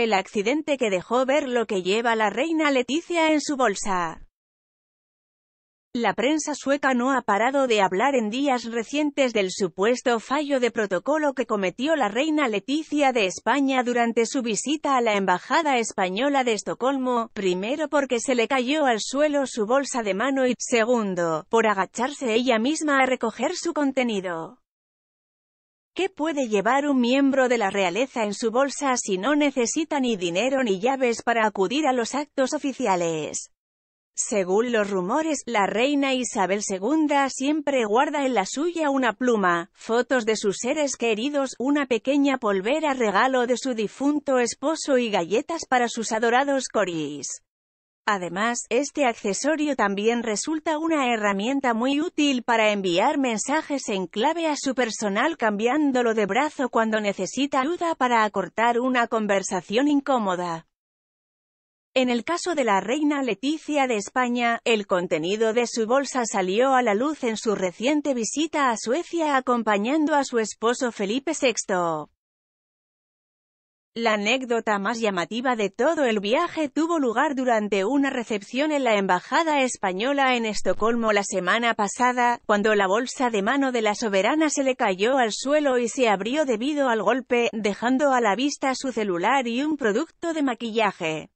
El accidente que dejó ver lo que lleva la reina Leticia en su bolsa. La prensa sueca no ha parado de hablar en días recientes del supuesto fallo de protocolo que cometió la reina Leticia de España durante su visita a la embajada española de Estocolmo, primero porque se le cayó al suelo su bolsa de mano y, segundo, por agacharse ella misma a recoger su contenido. ¿Qué puede llevar un miembro de la realeza en su bolsa si no necesita ni dinero ni llaves para acudir a los actos oficiales? Según los rumores, la reina Isabel II siempre guarda en la suya una pluma, fotos de sus seres queridos, una pequeña polvera regalo de su difunto esposo y galletas para sus adorados coris. Además, este accesorio también resulta una herramienta muy útil para enviar mensajes en clave a su personal cambiándolo de brazo cuando necesita ayuda para acortar una conversación incómoda. En el caso de la reina Leticia de España, el contenido de su bolsa salió a la luz en su reciente visita a Suecia acompañando a su esposo Felipe VI. La anécdota más llamativa de todo el viaje tuvo lugar durante una recepción en la Embajada Española en Estocolmo la semana pasada, cuando la bolsa de mano de la soberana se le cayó al suelo y se abrió debido al golpe, dejando a la vista su celular y un producto de maquillaje.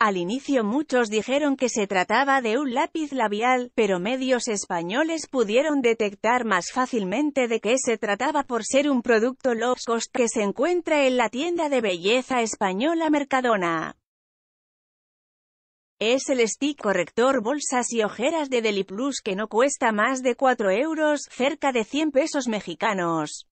Al inicio muchos dijeron que se trataba de un lápiz labial, pero medios españoles pudieron detectar más fácilmente de qué se trataba por ser un producto low cost que se encuentra en la tienda de belleza española Mercadona. Es el stick corrector bolsas y ojeras de Plus que no cuesta más de 4 euros, cerca de 100 pesos mexicanos.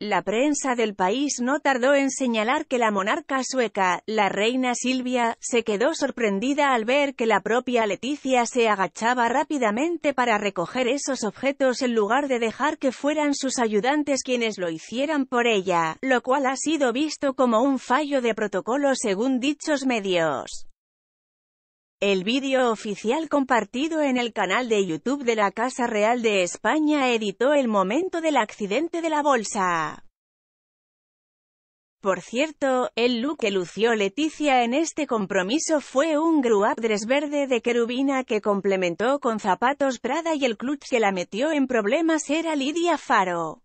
La prensa del país no tardó en señalar que la monarca sueca, la reina Silvia, se quedó sorprendida al ver que la propia Leticia se agachaba rápidamente para recoger esos objetos en lugar de dejar que fueran sus ayudantes quienes lo hicieran por ella, lo cual ha sido visto como un fallo de protocolo según dichos medios. El vídeo oficial compartido en el canal de YouTube de la Casa Real de España editó el momento del accidente de la bolsa. Por cierto, el look que lució Leticia en este compromiso fue un gruapdres dress verde de querubina que complementó con zapatos Prada y el clutch que la metió en problemas era Lidia Faro.